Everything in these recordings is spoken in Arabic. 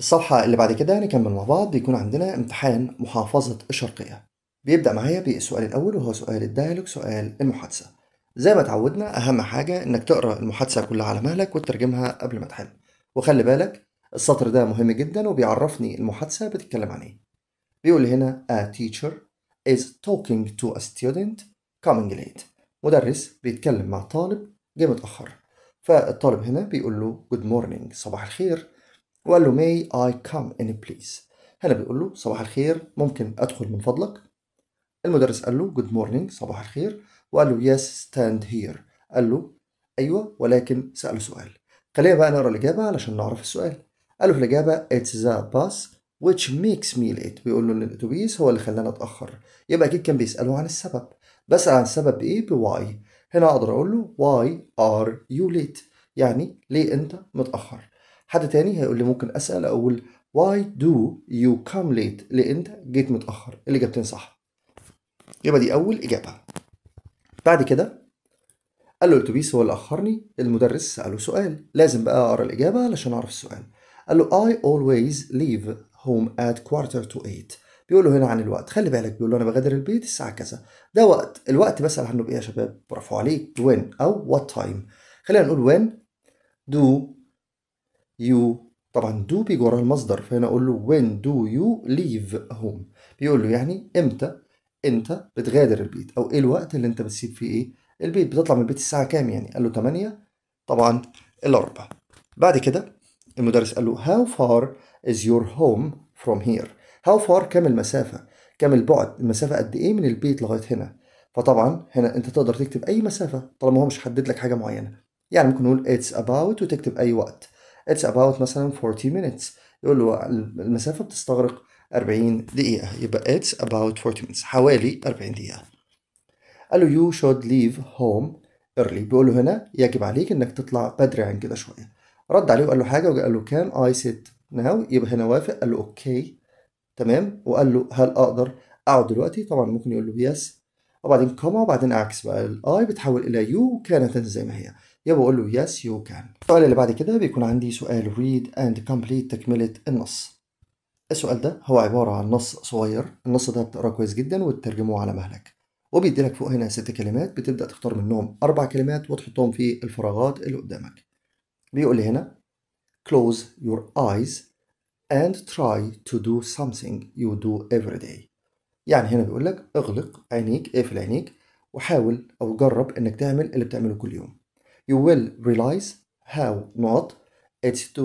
الصفحة اللي بعد كده هنكمل مع بعض بيكون عندنا امتحان محافظة الشرقية بيبدأ معايا بالسؤال الأول وهو سؤال الديالوج سؤال المحادثة زي ما اتعودنا أهم حاجة إنك تقرأ المحادثة كلها على مهلك وتترجمها قبل ما تحل وخلي بالك السطر ده مهم جدا وبيعرفني المحادثة بتتكلم عن إيه بيقول هنا a teacher is talking to a student coming late مدرس بيتكلم مع طالب جه متأخر فالطالب هنا بيقول له good morning صباح الخير وقال له may I come in please هنا بيقول له صباح الخير ممكن أدخل من فضلك المدرس قال له good morning صباح الخير وقال له yes stand here قال له أيوة ولكن سأله سؤال خلينا بقى نقرا الإجابة علشان نعرف السؤال قال له في الإجابة it's the bus which makes me late بيقول له إن الأتوبيس هو اللي خلاني أتأخر يبقى أكيد كان بيسأله عن السبب بسأل عن السبب بإيه why هنا أقدر أقول له why are you late يعني ليه أنت متأخر حد تاني هيقول لي ممكن اسال اقول why do you come late ليه انت جيت متاخر الاجابتين صح يبقى دي اول اجابه بعد كده قال له الاتوبيس هو اللي اخرني المدرس ساله سؤال لازم بقى اقرا الاجابه علشان اعرف السؤال قال له I always leave home at quarter to eight بيقول له هنا عن الوقت خلي بالك بيقول له انا بغادر البيت الساعه كذا ده وقت الوقت بسال عنه بايه يا شباب برافو عليك وين او what time خلينا نقول when do يو طبعا دو بيجي ورا المصدر فهنا اقول له وين دو يو ليف هوم بيقول له يعني امتى انت بتغادر البيت او ايه الوقت اللي انت بتسيب فيه ايه البيت بتطلع من البيت الساعه كام يعني قال له 8 طبعا الاربع بعد كده المدرس قال له هاو فار از يور هوم فروم هير هاو فار كام المسافه كام البعد المسافه قد ايه من البيت لغايه هنا فطبعا هنا انت تقدر تكتب اي مسافه طالما هو مش حدد لك حاجه معينه يعني ممكن نقول اتس اباوت وتكتب اي وقت اتس اباوت مثلا 40 minutes يقول له المسافه بتستغرق 40 دقيقه يبقى اتس اباوت 40 minutes حوالي 40 دقيقه قال له يو شود ليف هوم ايرلي بيقول له هنا يجب عليك انك تطلع بدري عن كده شويه رد عليه وقال له حاجه وقال له كان اي سيت ناو يبقى هنا وافق قال له اوكي تمام وقال له هل اقدر اقعد دلوقتي طبعا ممكن يقول له يس وبعدين كوما وبعدين عكس بقى الاي بتحول الى يو كانت زي ما هي يا بقول له يس يو كان السؤال اللي بعد كده بيكون عندي سؤال read and complete تكملة النص السؤال ده هو عبارة عن نص صغير النص ده بتقراه كويس جدا وتترجمه على مهلك وبيدي لك فوق هنا ست كلمات بتبدأ تختار منهم أربع كلمات وتحطهم في الفراغات اللي قدامك بيقول لي هنا close your eyes and try to do something you do every day يعني هنا بيقول لك اغلق عينيك اقفل عينيك وحاول أو جرب إنك تعمل اللي بتعمله كل يوم You will realize how not it's to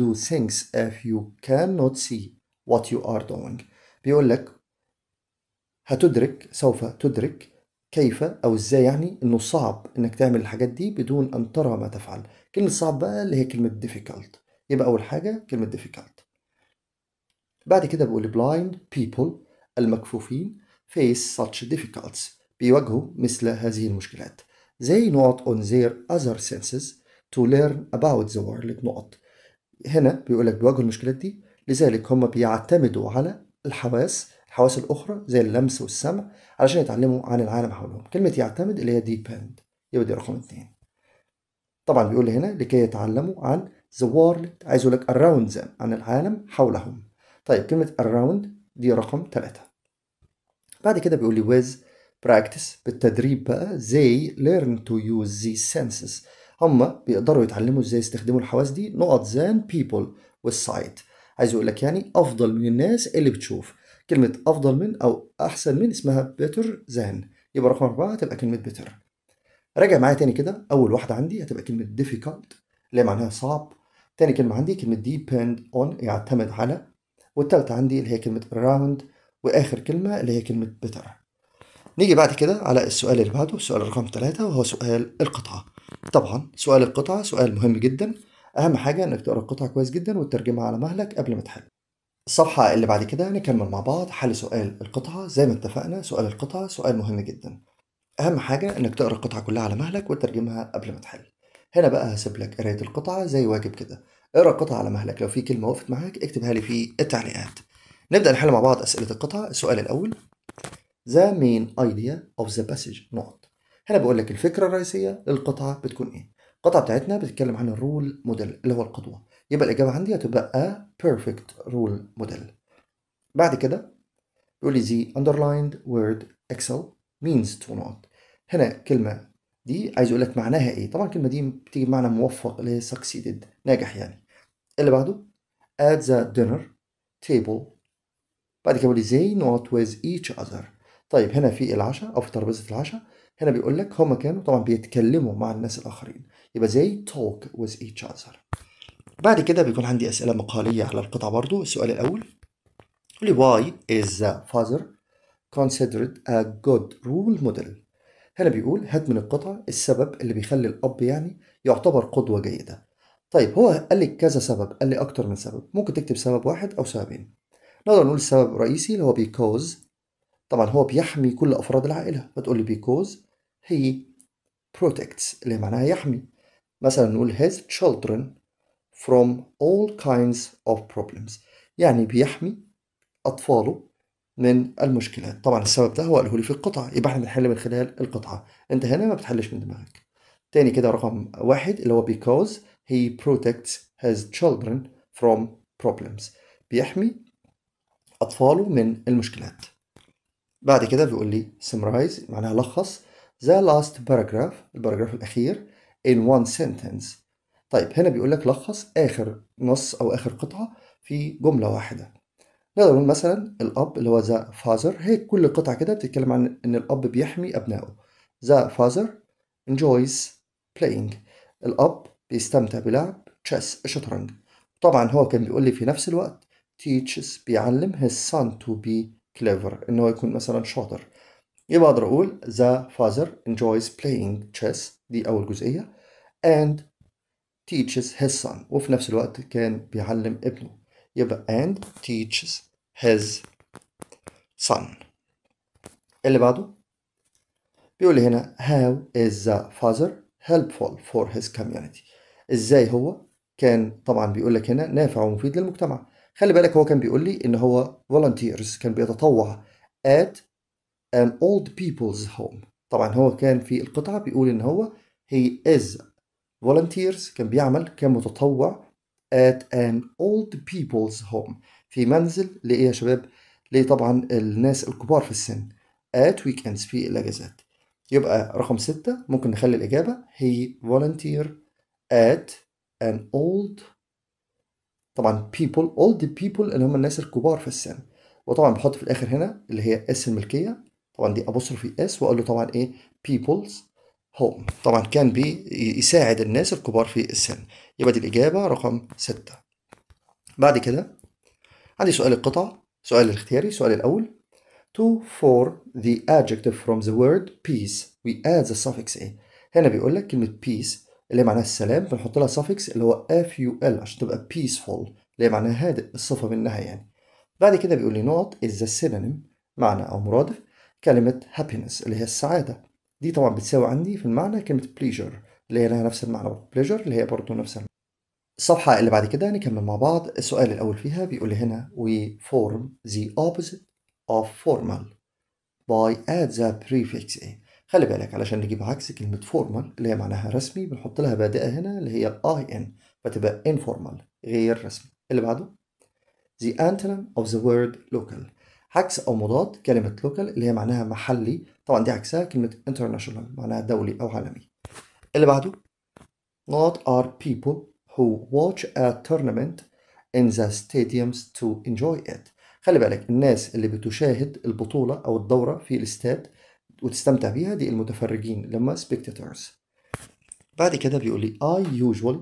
do things if you cannot see what you are doing بيقول لك هتدرك سوف تدرك كيف او ازاي يعني انه صعب انك تعمل الحاجات دي بدون ان ترى ما تفعل كلمة صعب بقى اللي هي كلمة difficult يبقى اول حاجة كلمة difficult بعد كده بيقول blind people المكفوفين face such difficulties بيواجهوا مثل هذه المشكلات they note on their other senses to learn about the world not هنا بيقول لك بيواجهوا المشكلات دي لذلك هم بيعتمدوا على الحواس الحواس الأخرى زي اللمس والسمع علشان يتعلموا عن العالم حولهم كلمة يعتمد اللي هي depend يبقى دي رقم اثنين طبعا بيقول هنا لكي يتعلموا عن the world عايز يقول لك around them عن العالم حولهم طيب كلمة around دي رقم ثلاثة بعد كده بيقول لي with براكتس بالتدريب بقى زي learn to use ذي senses هم بيقدروا يتعلموا ازاي يستخدموا الحواس دي نقط زان بيبل والسايت عايز يقول لك يعني افضل من الناس اللي بتشوف كلمة افضل من او احسن من اسمها better than يبقى رقم أربعة تبقى كلمة better راجع معايا تاني كده أول واحدة عندي هتبقى كلمة difficult اللي معناها صعب تاني كلمة عندي كلمة depend on يعتمد على والتالتة عندي اللي هي كلمة around وآخر كلمة اللي هي كلمة better نيجي بعد كده على السؤال اللي بعده السؤال رقم ثلاثة وهو سؤال القطعة طبعا سؤال القطعة سؤال مهم جدا أهم حاجة إنك تقرأ القطعة كويس جدا وتترجمها على مهلك قبل ما تحل الصفحة اللي بعد كده نكمل مع بعض حل سؤال القطعة زي ما اتفقنا سؤال القطعة سؤال مهم جدا أهم حاجة إنك تقرأ القطعة كلها على مهلك وتترجمها قبل ما تحل هنا بقى هسيب لك قراية القطعة زي واجب كده اقرأ القطعة على مهلك لو في كلمة وقفت معاك اكتبها لي في التعليقات نبدأ نحل مع بعض أسئلة القطعة السؤال الأول ذا مين ايديا اوف ذا باسج نقط هنا بقول لك الفكره الرئيسيه للقطعه بتكون ايه القطعه بتاعتنا بتتكلم عن الرول موديل اللي هو القدوه يبقى الاجابه عندي هتبقى ا perfect رول model بعد كده بيقول لي the underlined word excel means to not هنا كلمه دي عايز اقول لك معناها ايه طبعا الكلمه دي بتيجي بمعنى موفق اللي هي ناجح يعني اللي بعده at the dinner table بعد كده بيقول لي they not with each other طيب هنا في العشاء او في ترابيزه العشاء هنا بيقول لك هما كانوا طبعا بيتكلموا مع الناس الاخرين يبقى زي talk with each other بعد كده بيكون عندي اسئله مقاليه على القطعه برضو السؤال الاول لي why is the father considered a good role model هنا بيقول هات من القطعة السبب اللي بيخلي الأب يعني يعتبر قدوة جيدة طيب هو قال لي كذا سبب قال لي أكتر من سبب ممكن تكتب سبب واحد أو سببين نقدر نقول السبب الرئيسي اللي هو because طبعا هو بيحمي كل أفراد العائلة فتقول لي because he protects اللي معناها يحمي مثلا نقول his children from all kinds of problems يعني بيحمي أطفاله من المشكلات طبعا السبب ده هو قاله لي في القطعة يبقى احنا بنحل من خلال القطعة انت هنا ما بتحلش من دماغك تاني كده رقم واحد اللي هو because he protects his children from problems بيحمي أطفاله من المشكلات بعد كده بيقول لي summarize معناها لخص the last paragraph الباراجراف الأخير in one sentence طيب هنا بيقول لك لخص آخر نص أو آخر قطعة في جملة واحدة نقدر نقول مثلا الأب اللي هو the father هي كل قطعة كده بتتكلم عن إن الأب بيحمي أبنائه the father enjoys playing الأب بيستمتع بلعب chess الشطرنج طبعا هو كان بيقول لي في نفس الوقت teaches بيعلم his son to be clever إنه يكون مثلا شاطر يبقى أقدر أقول the father enjoys playing chess دي أول جزئية and teaches his son وفي نفس الوقت كان بيعلم ابنه يبقى and teaches his son اللي بعده بيقول لي هنا how is the father helpful for his community ازاي هو كان طبعا بيقول لك هنا نافع ومفيد للمجتمع خلي بالك هو كان بيقول لي ان هو volunteers كان بيتطوع at an old people's home طبعا هو كان في القطعة بيقول ان هو he is volunteers كان بيعمل كان متطوع at an old people's home في منزل لإيه يا شباب؟ ليه طبعا الناس الكبار في السن at weekends في الأجازات يبقى رقم ستة ممكن نخلي الإجابة he volunteer at an old طبعا people all the people اللي هم الناس الكبار في السن وطبعا بحط في الاخر هنا اللي هي اس الملكيه طبعا دي في اس واقول له طبعا ايه people's home طبعا كان بي يساعد الناس الكبار في السن يبقى دي الاجابه رقم 6 بعد كده عندي سؤال القطع سؤال الاختياري السؤال الاول to for the adjective from the word peace we add the suffix a هنا بيقول لك كلمه peace اللي هي معناها السلام بنحط لها suffix اللي هو اف يو ال عشان تبقى peaceful اللي هي معناها هادئ الصفة منها يعني بعد كده بيقول لي not is a synonym معنى أو مرادف كلمة happiness اللي هي السعادة دي طبعا بتساوي عندي في المعنى كلمة pleasure اللي هي لها نفس المعنى pleasure اللي هي برضه نفس المعنى الصفحة اللي بعد كده نكمل مع بعض السؤال الأول فيها بيقول لي هنا we form the opposite of formal by add the prefix a خلي بالك علشان نجيب عكس كلمة فورمال اللي هي معناها رسمي بنحط لها بادئة هنا اللي هي IN ان فتبقى informal غير رسمي اللي بعده the antonym of the word local عكس أو مضاد كلمة local اللي هي معناها محلي طبعا دي عكسها كلمة international معناها دولي أو عالمي اللي بعده not are people who watch a tournament in the stadiums to enjoy it خلي بالك الناس اللي بتشاهد البطولة أو الدورة في الاستاد وتستمتع بيها دي المتفرجين لما spectators بعد كده بيقول لي I usual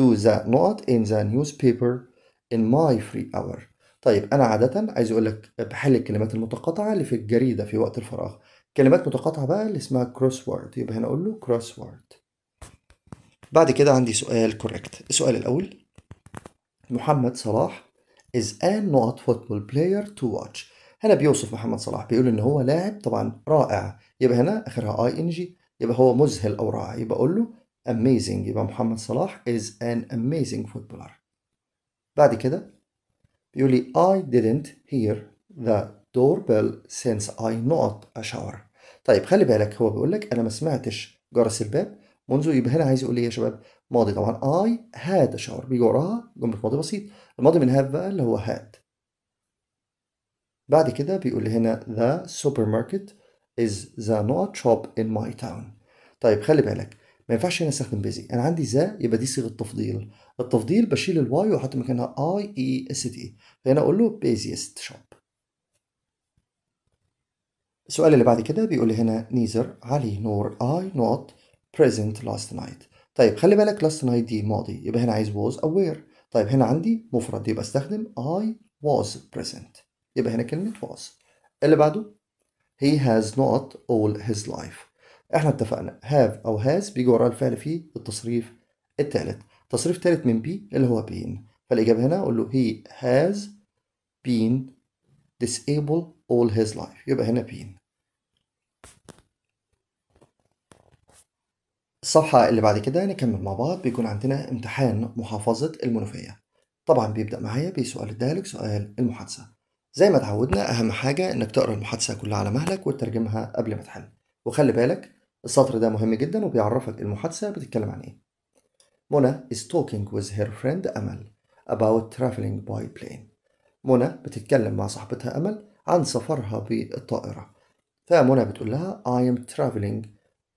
do the not in the newspaper in my free hour طيب أنا عادة عايز أقول لك بحل الكلمات المتقاطعة اللي في الجريدة في وقت الفراغ كلمات متقاطعة بقى اللي اسمها cross word يبقى هنا أقول له cross word بعد كده عندي سؤال كوريكت السؤال الأول محمد صلاح is a not football player to watch هنا بيوصف محمد صلاح بيقول ان هو لاعب طبعا رائع يبقى هنا اخرها اي ان جي يبقى هو مذهل او رائع يبقى اقول له amazing يبقى محمد صلاح is an amazing footballer بعد كده بيقول لي I didn't hear the doorbell since I اي a shower طيب خلي بالك هو بيقول لك انا ما سمعتش جرس الباب منذ يبقى هنا عايز يقول لي إيه يا شباب ماضي طبعا I had a shower بيجي وراها جمله ماضي بسيط الماضي من have بقى اللي هو had بعد كده بيقول هنا the supermarket is the not shop in my town طيب خلي بالك ما ينفعش هنا استخدم busy انا عندي ذا يبقى دي صيغه تفضيل التفضيل بشيل الواي واحط مكانها اي اي اس تي فهنا اقول له busiest shop السؤال اللي بعد كده بيقول هنا نيزر علي نور اي نوت present last night طيب خلي بالك last night دي ماضي يبقى هنا عايز was aware طيب هنا عندي مفرد يبقى استخدم I was present يبقى هنا كلمة was اللي بعده he has not all his life احنا اتفقنا have او has بيجي وراه الفعل في التصريف الثالث تصريف ثالث من بي اللي هو been فالإجابة هنا أقول له he has been disabled all his life يبقى هنا been الصفحة اللي بعد كده نكمل مع بعض بيكون عندنا امتحان محافظة المنوفية طبعا بيبدأ معايا بسؤال الدالك سؤال المحادثة زي ما اتعودنا أهم حاجة إنك تقرأ المحادثة كلها على مهلك وتترجمها قبل ما تحل وخلي بالك السطر ده مهم جدا وبيعرفك المحادثة بتتكلم عن إيه منى is talking with her friend أمل about traveling by plane منى بتتكلم مع صاحبتها أمل عن سفرها بالطائرة فمنى بتقول لها I am traveling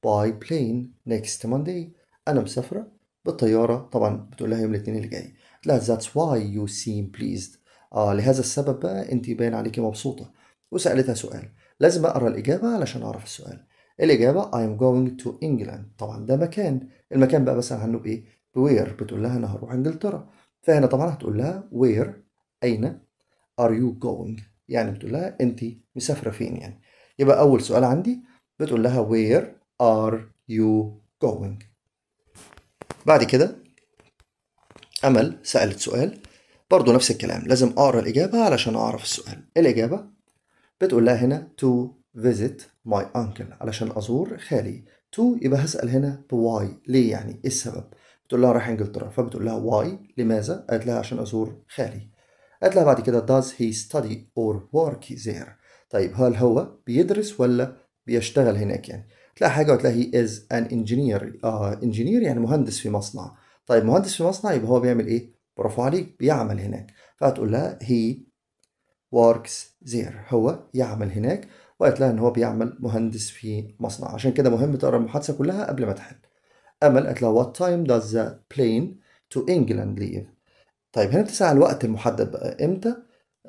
by plane next Monday أنا مسافرة بالطيارة طبعا بتقول لها يوم الاثنين اللي جاي لا that's why you seem pleased اه لهذا السبب بقى انت باين عليكي مبسوطه وسالتها سؤال لازم اقرا الاجابه علشان اعرف السؤال الاجابه I'm going to England طبعا ده مكان المكان بقى بسأل عنه ايه وير بتقول لها انا هروح انجلترا فهنا طبعا هتقول لها where اين are you going يعني بتقول لها انت مسافره فين يعني يبقى اول سؤال عندي بتقول لها where are you going بعد كده امل سالت سؤال برضو نفس الكلام لازم أقرأ الإجابة علشان أعرف السؤال الإجابة بتقول لها هنا to visit my uncle علشان أزور خالي to يبقى هسأل هنا ب why ليه يعني إيه السبب بتقول لها رايح إنجلترا فبتقول لها why لماذا قالت لها عشان أزور خالي قالت لها بعد كده does he study or work there طيب هل هو بيدرس ولا بيشتغل هناك يعني تلاقي حاجة وتلاقي he is an engineer آه engineer يعني مهندس في مصنع طيب مهندس في مصنع يبقى هو بيعمل إيه برافو عليك بيعمل هناك فهتقول لها هي works there هو يعمل هناك وقالت لها ان هو بيعمل مهندس في مصنع عشان كده مهم تقرا المحادثه كلها قبل ما تحل امل قالت لها what time does the plane to England leave طيب هنا بتسأل الوقت المحدد بقى امتى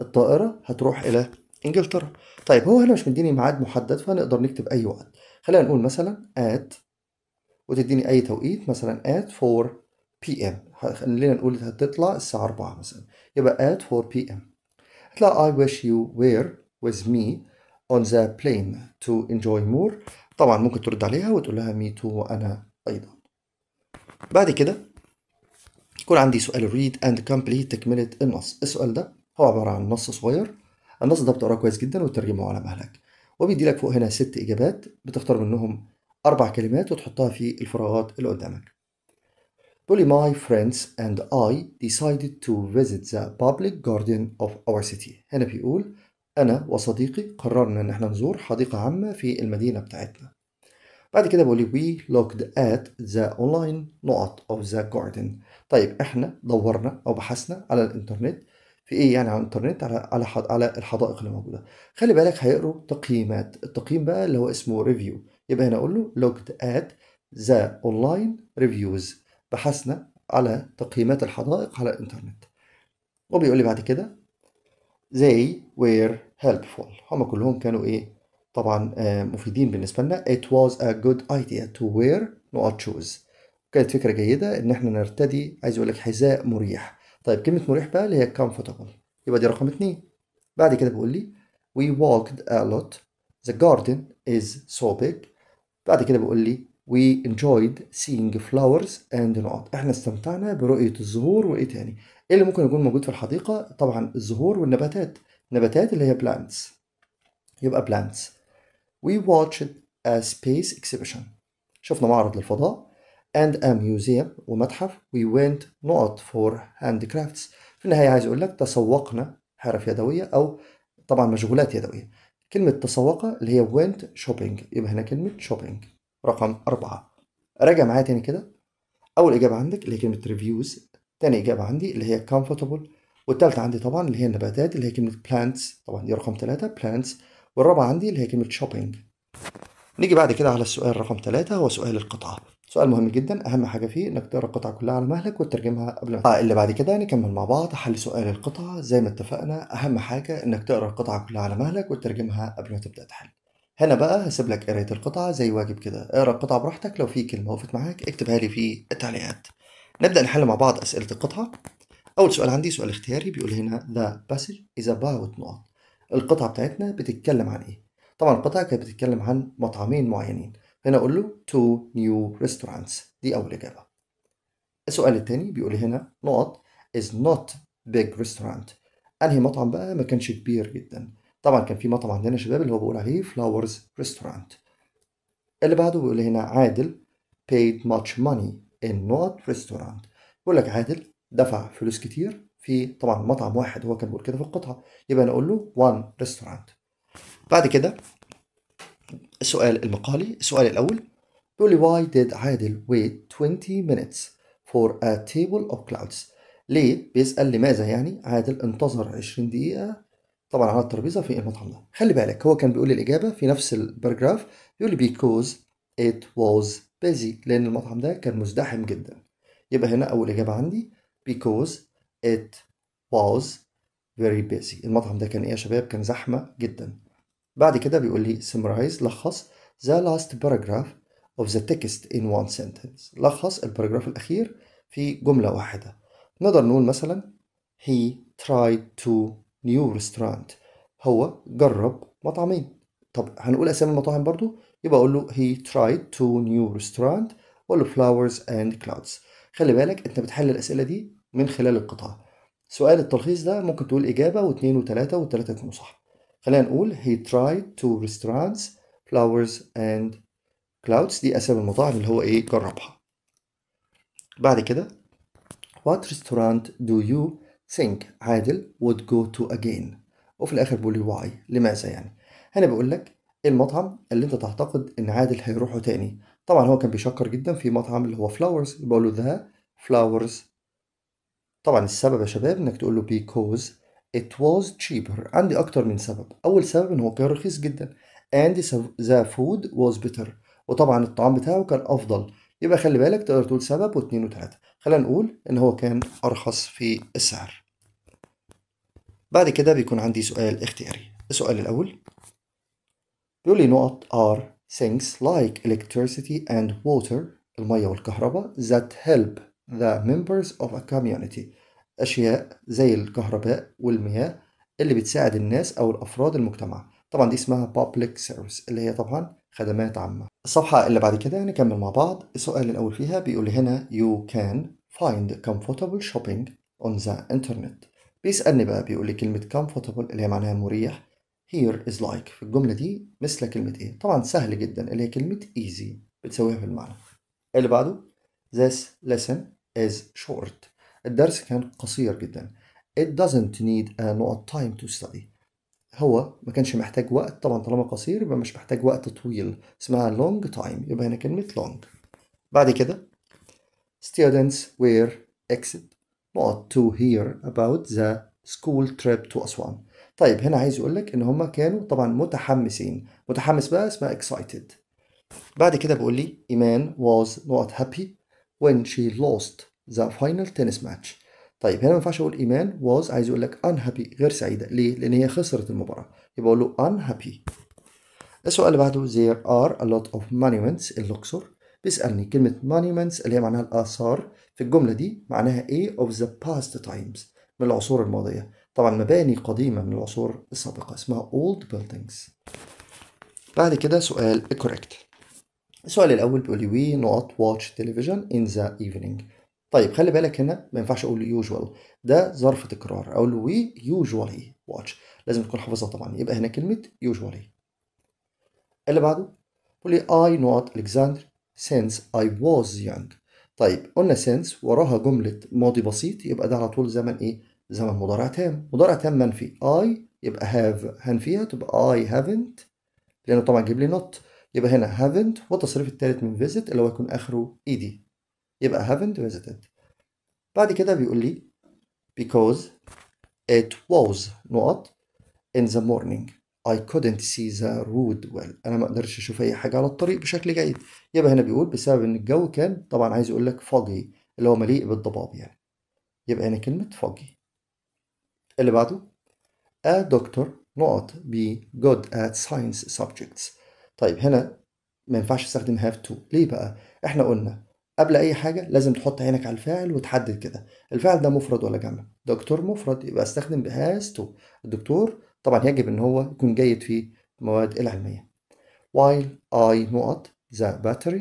الطائره هتروح الى انجلترا طيب هو هنا مش مديني ميعاد محدد فنقدر نكتب اي وقت خلينا نقول مثلا at وتديني اي توقيت مثلا at 4 بي ام خلينا نقول هتطلع الساعة 4 مثلا يبقى at 4 بي ام هتلاقي I wish you were with me on the plane to enjoy more طبعا ممكن ترد عليها وتقول لها me too وأنا أيضا بعد كده يكون عندي سؤال read and complete تكملة النص السؤال ده هو عبارة عن نص صغير النص ده بتقراه كويس جدا وتترجمه على مهلك وبيدي لك فوق هنا ست إجابات بتختار منهم أربع كلمات وتحطها في الفراغات اللي قدامك Fully my friends and I decided to visit the public garden of our city هنا بيقول أنا وصديقي قررنا إن احنا نزور حديقة عامة في المدينة بتاعتنا بعد كده بقولي we looked at the online نقط of the garden طيب احنا دورنا أو بحثنا على الإنترنت في ايه يعني على الانترنت على على على الحدائق اللي موجوده خلي بالك هيقروا تقييمات التقييم بقى اللي هو اسمه ريفيو يبقى هنا اقول له looked at the online reviews بحثنا على تقييمات الحدائق على الإنترنت وبيقول لي بعد كده they were helpful هما كلهم كانوا إيه طبعا آه، مفيدين بالنسبة لنا it was a good idea to wear not shoes كانت فكرة جيدة إن إحنا نرتدي عايز أقول لك حذاء مريح طيب كلمة مريح بقى اللي هي comfortable يبقى دي رقم اتنين بعد كده بيقول لي we walked a lot the garden is so big بعد كده بيقول لي we enjoyed seeing flowers and نقط احنا استمتعنا برؤية الزهور وايه تاني ايه اللي ممكن يكون موجود في الحديقة طبعا الزهور والنباتات نباتات اللي هي plants يبقى plants we watched a space exhibition شفنا معرض للفضاء and a museum ومتحف we went نقط for handicrafts في النهاية عايز اقول لك تسوقنا حرف يدوية او طبعا مشغولات يدوية كلمة تسوق اللي هي went shopping يبقى هنا كلمة shopping رقم أربعة راجع معايا تاني كده أول إجابة عندك اللي هي كلمة ريفيوز تاني إجابة عندي اللي هي comfortable والتالتة عندي طبعا اللي هي النباتات اللي هي كلمة plants طبعا دي رقم ثلاثة plants والرابعة عندي اللي هي كلمة shopping نيجي بعد كده على السؤال رقم ثلاثة هو سؤال القطعة سؤال مهم جدا أهم حاجة فيه إنك تقرأ القطعة كلها على مهلك وتترجمها قبل ما آه، اللي بعد كده نكمل مع بعض حل سؤال القطعة زي ما اتفقنا أهم حاجة إنك تقرأ القطعة كلها على مهلك وتترجمها قبل ما تبدأ تحل هنا بقى هسيب لك قراية القطعة زي واجب كده اقرا القطعة براحتك لو في كلمة وقفت معاك اكتبها لي في التعليقات نبدأ نحل مع بعض أسئلة القطعة أول سؤال عندي سؤال اختياري بيقول هنا ذا passage is about نقط القطعة بتاعتنا بتتكلم عن إيه طبعا القطعة كانت بتتكلم عن مطعمين معينين هنا أقول له two new restaurants دي أول إجابة السؤال التاني بيقول هنا نقط is not big restaurant أنهي مطعم بقى ما كانش كبير جدا طبعا كان في مطعم عندنا شباب اللي هو بقول عليه فلاورز ريستورانت اللي بعده بيقول هنا عادل paid much money in not restaurant بيقول لك عادل دفع فلوس كتير في طبعا مطعم واحد هو كان بيقول كده في القطعة يبقى أنا أقول له one restaurant بعد كده السؤال المقالي السؤال الأول بيقول لي why did عادل wait 20 minutes for a table of clouds ليه بيسأل لماذا يعني عادل انتظر 20 دقيقة طبعا على الترابيزه في المطعم ده خلي بالك هو كان بيقول الاجابه في نفس الباراجراف يقول لي because it was busy لان المطعم ده كان مزدحم جدا يبقى هنا اول اجابه عندي because it was very busy المطعم ده كان ايه يا شباب كان زحمه جدا بعد كده بيقول لي summarize لخص the last paragraph of the text in one sentence لخص الباراجراف الاخير في جمله واحده نقدر نقول مثلا he tried to نيو ريستورانت هو جرب مطعمين طب هنقول اسامي المطاعم برضو يبقى اقول له هي tried تو new restaurant اقول له flowers and clouds خلي بالك انت بتحل الاسئله دي من خلال القطعه سؤال التلخيص ده ممكن تقول اجابه واثنين وثلاثه والثلاثه يكونوا صح خلينا نقول he tried تو restaurants flowers and clouds دي اسامي المطاعم اللي هو ايه جربها بعد كده what restaurant do you think عادل would go to again وفي الاخر بيقول لي why لماذا يعني هنا بيقول لك المطعم اللي انت تعتقد ان عادل هيروحه تاني طبعا هو كان بيشكر جدا في مطعم اللي هو فلاورز بقول له ذا فلاورز طبعا السبب يا شباب انك تقول له because it was cheaper عندي اكتر من سبب اول سبب ان هو كان رخيص جدا and the food was better وطبعا الطعام بتاعه كان افضل يبقى خلي بالك تقدر تقول سبب واثنين وثلاثة خلينا نقول ان هو كان ارخص في السعر بعد كده بيكون عندي سؤال اختياري السؤال الاول بيقول لي نقط are things like electricity and water المية والكهرباء that help the members of a community أشياء زي الكهرباء والمياه اللي بتساعد الناس أو الأفراد المجتمع طبعا دي اسمها public service اللي هي طبعا خدمات عامة الصفحة اللي بعد كده نكمل مع بعض السؤال الأول فيها بيقول هنا you can find comfortable shopping on the internet بيسألني بقى بيقول لي كلمة comfortable اللي هي معناها مريح here is like في الجملة دي مثل كلمة ايه طبعا سهل جدا اللي هي كلمة easy بتساويها في المعنى اللي بعده this lesson is short الدرس كان قصير جدا it doesn't need a lot of time to study هو ما كانش محتاج وقت طبعا طالما قصير يبقى مش محتاج وقت طويل اسمها long time يبقى هنا كلمة long بعد كده students were exit not to hear about the school trip to أسوان طيب هنا عايز يقول لك ان هما كانوا طبعا متحمسين متحمس بقى اسمها excited بعد كده بيقول لي ايمان was not happy when she lost the final tennis match طيب هنا ما ينفعش اقول ايمان was عايز يقول لك unhappy غير سعيده ليه؟ لان هي خسرت المباراه يبقى اقول له unhappy السؤال اللي بعده there are a lot of monuments Luxor بيسألني كلمة monuments اللي هي معناها الآثار في الجملة دي معناها ايه of the past times من العصور الماضية طبعا مباني قديمة من العصور السابقة اسمها old buildings بعد كده سؤال correct السؤال الأول بيقول لي we not watch television in the evening طيب خلي بالك هنا ما ينفعش اقول يوجوال ده ظرف تكرار اقول وي يوجوالي واتش لازم تكون حافظها طبعا يبقى هنا كلمه يوجوالي اللي بعده قول لي اي نوت الكساندر سينس اي واز يونج طيب قلنا سينس وراها جملة ماضي بسيط يبقى ده على طول زمن إيه؟ زمن مضارع تام، مضارع تام منفي اي يبقى هاف هنفيها تبقى اي هافنت لأنه طبعا جيب لي نوت يبقى هنا هافنت والتصريف الثالث من فيزيت اللي هو يكون آخره اي دي يبقى haven't visited بعد كده بيقول لي because it was نقط in the morning I couldn't see the road well أنا ما أقدرش أشوف أي حاجة على الطريق بشكل جيد يبقى هنا بيقول بسبب إن الجو كان طبعا عايز يقول لك foggy اللي هو مليء بالضباب يعني يبقى هنا كلمة foggy اللي بعده a doctor نقط be good at science subjects طيب هنا ما ينفعش استخدم have to ليه بقى؟ احنا قلنا قبل اي حاجه لازم تحط عينك على الفاعل وتحدد كده الفاعل ده مفرد ولا جمع دكتور مفرد يبقى استخدم بهاز تو الدكتور طبعا يجب ان هو يكون جيد في المواد العلميه while I نقط the battery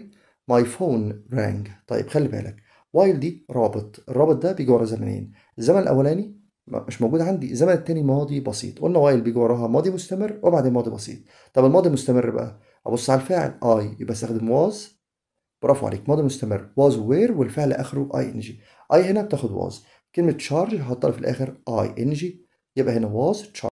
my phone rang طيب خلي بالك while دي رابط الرابط ده بيجي ورا زمنين الزمن الاولاني مش موجود عندي الزمن التاني ماضي بسيط قلنا while بيجي وراها ماضي مستمر وبعدين ماضي بسيط طب الماضي مستمر بقى ابص على الفاعل I يبقى استخدم was برافو عليك ماضي مستمر was were والفعل اخره ing I هنا بتاخد was كلمة charge هحطها في الاخر ing يبقى هنا was charge